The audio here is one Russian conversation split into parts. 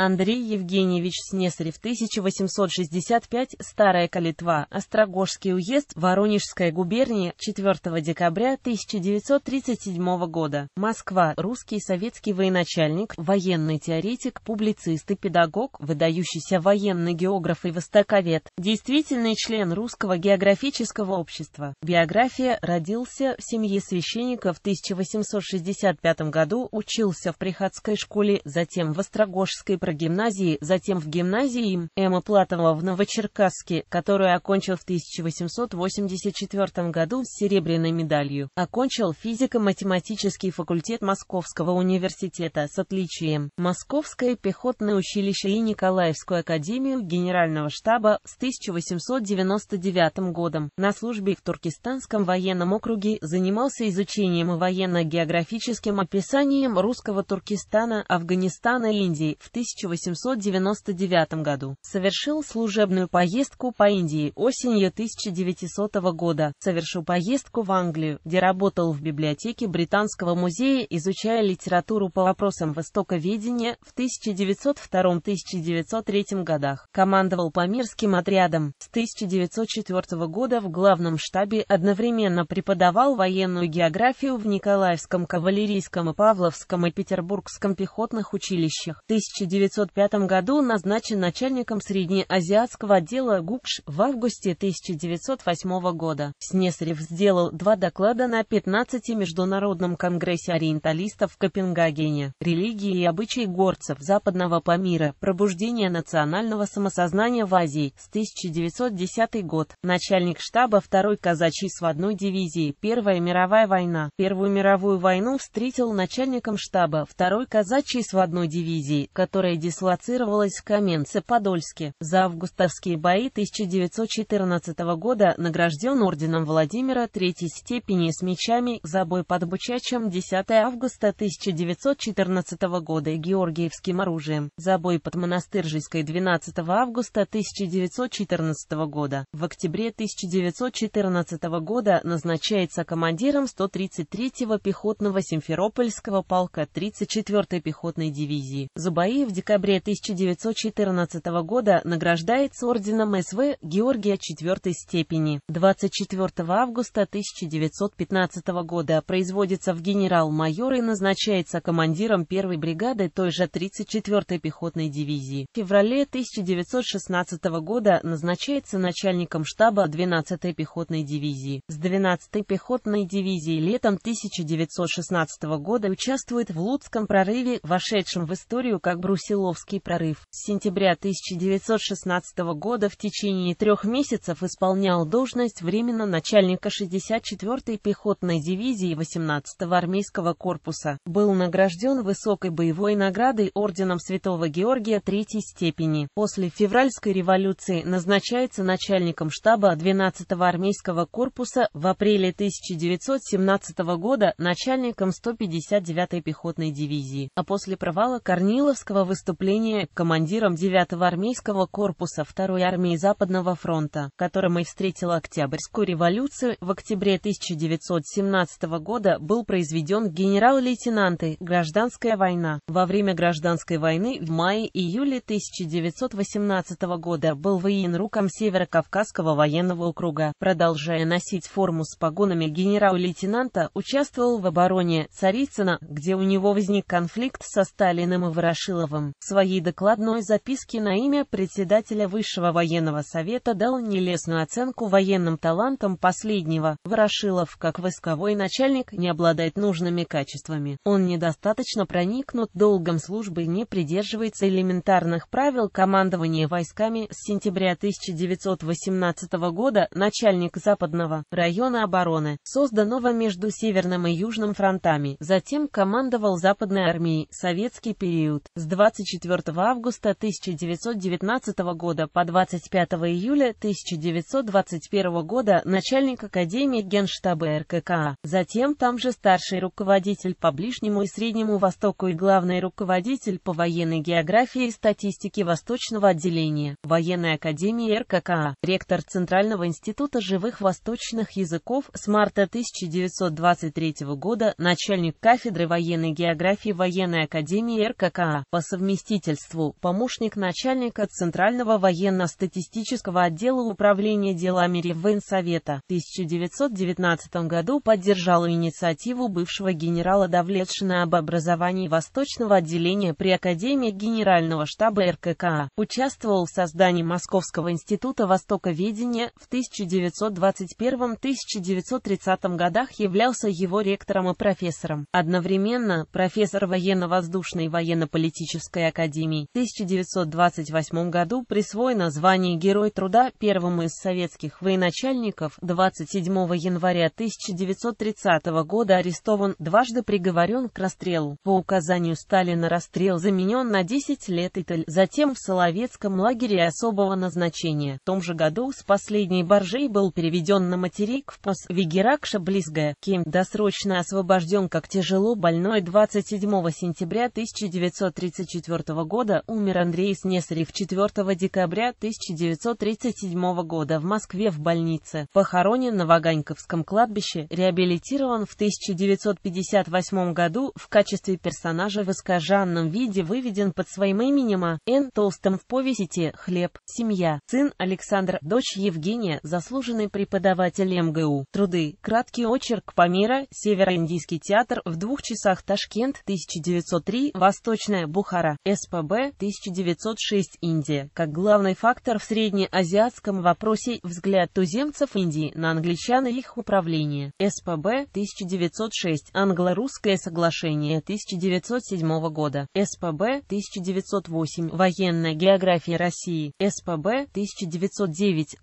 Андрей Евгеньевич Снесарев, 1865, Старая Калитва, Острогожский уезд, Воронежская губерния, 4 декабря 1937 года. Москва, русский советский военачальник, военный теоретик, публицист и педагог, выдающийся военный географ и востоковед, действительный член Русского географического общества. Биография родился в семье священника в 1865 году, учился в приходской школе, затем в Острогожской Гимназии, затем в гимназии им Эмма Платова в Новочеркасске, которую окончил в 1884 году с серебряной медалью. Окончил физико-математический факультет Московского университета с отличием, Московское пехотное училище и Николаевскую академию Генерального штаба с 1899 годом. На службе в Туркестанском военном округе занимался изучением и военно-географическим описанием русского Туркестана, Афганистана и Индии в 1800 1899 году. Совершил служебную поездку по Индии осенью 1900 года. Совершил поездку в Англию, где работал в библиотеке Британского музея, изучая литературу по вопросам востоковедения в 1902-1903 годах. Командовал Памирским отрядом. С 1904 года в главном штабе одновременно преподавал военную географию в Николаевском кавалерийском и Павловском и Петербургском пехотных училищах. 1900 1905 году назначен начальником Среднеазиатского отдела ГУКШ в августе 1908 года. Снесарев сделал два доклада на 15 Международном конгрессе ориенталистов в Копенгагене «Религии и обычаи горцев западного Памира. Пробуждение национального самосознания в Азии» с 1910 год. Начальник штаба 2-й казачьей сводной дивизии Первая мировая война. Первую мировую войну встретил начальником штаба 2-й казачьей сводной дивизии, которая дислоцировалась в Каменце-Подольске. За августовские бои 1914 года награжден орденом Владимира третьей степени с мечами за бой под Бучачем 10 августа 1914 года и георгиевским оружием, за бой под Монастыржийской 12 августа 1914 года. В октябре 1914 года назначается командиром 133-го пехотного Симферопольского полка 34-й пехотной дивизии. За бои в декабре 1914 года награждается орденом СВ Георгия IV степени. 24 августа 1915 года производится в генерал-майор и назначается командиром первой бригады той же 34-й пехотной дивизии. В феврале 1916 года назначается начальником штаба 12-й пехотной дивизии. С 12-й пехотной дивизии летом 1916 года участвует в Луцком прорыве, вошедшем в историю как брусья Силовский прорыв. С сентября 1916 года в течение трех месяцев исполнял должность временно начальника 64-й пехотной дивизии 18-го армейского корпуса. Был награжден высокой боевой наградой орденом Святого Георгия третьей степени. После февральской революции назначается начальником штаба 12-го армейского корпуса в апреле 1917 года начальником 159-й пехотной дивизии. А после провала Корниловского выступления выступление командиром 9-го армейского корпуса 2-й армии Западного фронта, которым и встретила Октябрьскую революцию, в октябре 1917 года был произведен генерал-лейтенанты «Гражданская война». Во время Гражданской войны в мае-июле 1918 года был выен рукам Северо-Кавказского военного округа. Продолжая носить форму с погонами генерал-лейтенанта, участвовал в обороне Царицына, где у него возник конфликт со Сталиным и Ворошиловым. М. В своей докладной записке на имя председателя Высшего военного совета дал нелестную оценку военным талантам последнего. Ворошилов, как войсковой начальник, не обладает нужными качествами. Он недостаточно проникнут долгом службы не придерживается элементарных правил командования войсками. С сентября 1918 года начальник Западного района обороны, созданного между Северным и Южным фронтами, затем командовал Западной армией, советский период, с 20 24 августа 1919 года по 25 июля 1921 года начальник Академии Генштаба РККА, затем там же старший руководитель по Ближнему и Среднему Востоку и главный руководитель по военной географии и статистике Восточного отделения Военной Академии РККА, ректор Центрального института живых восточных языков с марта 1923 года, начальник кафедры военной географии Военной Академии РККА по совместительству совместительству, помощник начальника Центрального военно-статистического отдела Управления делами Реввоенсовета, в 1919 году поддержал инициативу бывшего генерала Давлетшина об образовании Восточного отделения при Академии Генерального штаба РККА, участвовал в создании Московского института Востоковедения, в 1921-1930 годах являлся его ректором и профессором. Одновременно профессор военно-воздушной военно-политической Российской Академии. В 1928 году присвоено звание Герой труда первому из советских военачальников. 27 января 1930 года арестован, дважды приговорен к расстрелу. По указанию Сталина расстрел заменен на 10 лет Италь. Затем в Соловецком лагере особого назначения. В том же году с последней боржей был переведен на материк в пост Вегеракша Близгая. Кем досрочно освобожден как тяжело больной 27 сентября 1934 1934 года умер Андрей Снесарев 4 декабря 1937 года в Москве в больнице. Похоронен на Ваганьковском кладбище, реабилитирован в 1958 году в качестве персонажа в искаженном виде выведен под своим именем А. Н. Толстым в повесите «Хлеб. Семья». Сын Александр, дочь Евгения, заслуженный преподаватель МГУ. Труды. Краткий очерк Памира, Североиндийский театр в двух часах Ташкент, 1903, Восточная Бухара. СПБ 1906 Индия, как главный фактор в среднеазиатском вопросе взгляд туземцев Индии на англичан и их управление. СПБ 1906 Англо-русское соглашение 1907 года. СПБ 1908 Военная география России. СПБ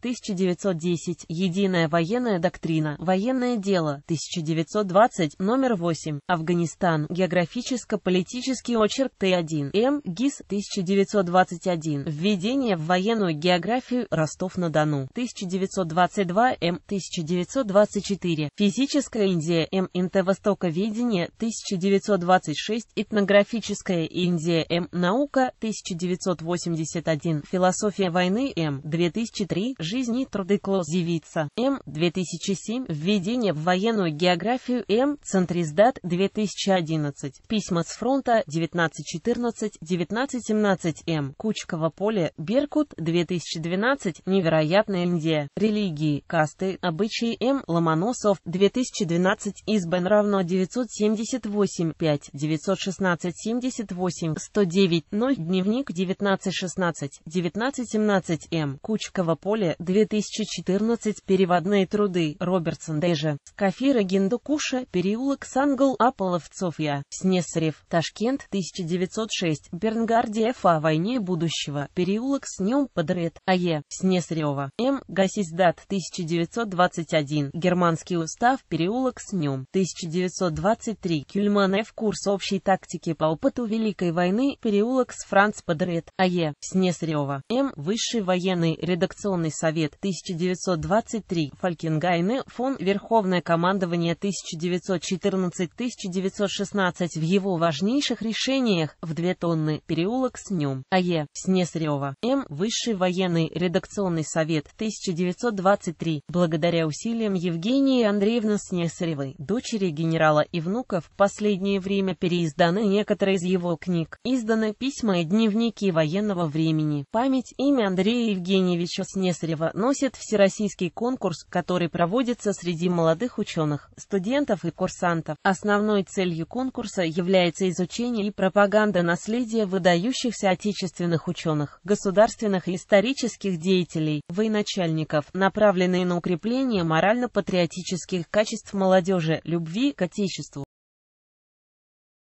1909-1910 Единая военная доктрина. Военное дело 1920 номер 8 Афганистан. Географическо-политический очерк Т1. М. ГИС 1921. Введение в военную географию Ростов-на-Дону. 1922 М. 1924. Физическая Индия М. Интовостоковедение 1926. Этнографическая Индия М. Наука 1981. Философия войны М. 2003. Жизни Клоз Девица М. 2007. Введение в военную географию М. Центриздат 2011. Письма с фронта 1914. 19-17М, Кучково поле, Беркут, 2012, Невероятная Индия, Религии, Касты, Обычаи М, Ломоносов, 2012, Избен равно 978, 5, 916, 78, 109, 0, Дневник 1916, 1917М, Кучково поле, 2014, Переводные труды, Робертсон Дэжа, Скафира Гендукуша, Переулок Сангл Аполовцов Я, Снесарев, Ташкент, 1906, 6. Бернгардиев о войне будущего. Переулок с днем подред. АЕ. Снесрева. М. Гасисдат 1921. Германский устав. Переулок с днем. 1923. Кюльман Ф. Курс общей тактики по опыту Великой войны. Переулок с Франц подред. АЕ. Снесрева. М. Высший военный редакционный совет 1923. Фалькенгайне. Фон. Верховное командование 1914-1916. В его важнейших решениях в две. Тонны, переулок с нем, АЕ, Снесрева, М. Высший военный редакционный совет, 1923. Благодаря усилиям Евгении Андреевны Снесревой, дочери генерала и внука, в последнее время переизданы некоторые из его книг. Изданы письма и дневники военного времени. Память имя Андрея Евгеньевича Снесрева носит всероссийский конкурс, который проводится среди молодых ученых, студентов и курсантов. Основной целью конкурса является изучение и пропаганда наследия наследие выдающихся отечественных ученых, государственных и исторических деятелей, военачальников, направленные на укрепление морально-патриотических качеств молодежи, любви к Отечеству.